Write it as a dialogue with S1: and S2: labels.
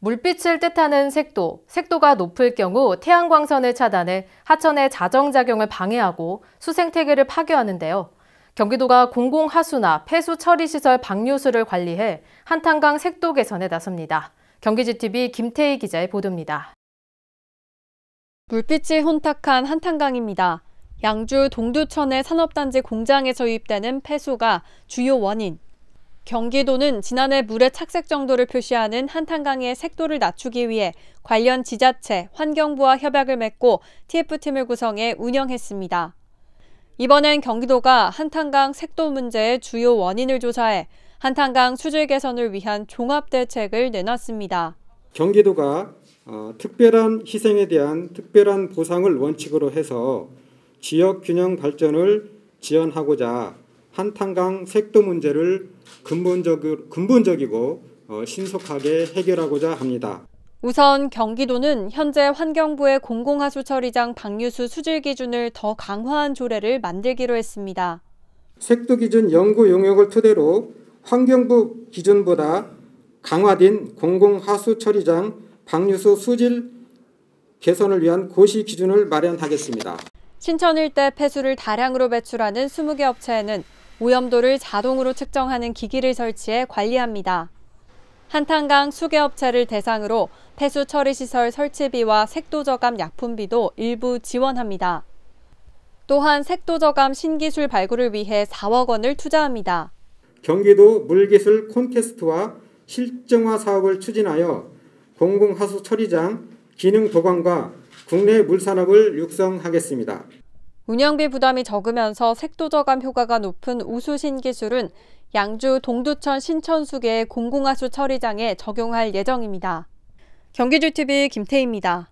S1: 물빛을 뜻하는 색도, 색도가 높을 경우 태양광선을 차단해 하천의 자정작용을 방해하고 수생태계를 파괴하는데요. 경기도가 공공하수나 폐수처리시설 방류수를 관리해 한탄강 색도 개선에 나섭니다. 경기지TV 김태희 기자의 보도입니다. 물빛이
S2: 혼탁한 한탄강입니다. 양주 동두천의 산업단지 공장에서 유입되는 폐수가 주요 원인. 경기도는 지난해 물의 착색 정도를 표시하는 한탄강의 색도를 낮추기 위해 관련 지자체, 환경부와 협약을 맺고 TF팀을 구성해 운영했습니다. 이번엔 경기도가 한탄강 색도 문제의 주요 원인을 조사해 한탄강 수질 개선을 위한 종합 대책을 내놨습니다.
S3: 경기도가 어, 특별한 희생에 대한 특별한 보상을 원칙으로 해서 지역 균형 발전을 지원하고자 한탄강 색도 문제를 근본적, 근본적이고 어, 신속하게 해결하고자 합니다.
S2: 우선 경기도는 현재 환경부의 공공하수 처리장 방류수 수질 기준을 더 강화한 조례를 만들기로 했습니다.
S3: 색도 기준 연구 용역을 토대로 환경부 기준보다 강화된 공공하수 처리장 방류수 수질 개선을 위한 고시 기준을 마련하겠습니다.
S2: 신천 일대 폐수를 다량으로 배출하는 20개 업체에는 오염도를 자동으로 측정하는 기기를 설치해 관리합니다. 한탄강 수개업체를 대상으로 폐수 처리 시설 설치비와 색도 저감 약품비도 일부 지원합니다. 또한 색도 저감 신기술 발굴을 위해 4억 원을 투자합니다.
S3: 경기도 물기술 콘테스트와 실증화 사업을 추진하여 공공하수 처리장, 기능 보강과 국내 물산업을 육성하겠습니다.
S2: 운영비 부담이 적으면서 색도 저감 효과가 높은 우수 신기술은 양주 동두천 신천숙의 공공하수 처리장에 적용할 예정입니다. 경기주TV 김태희입니다.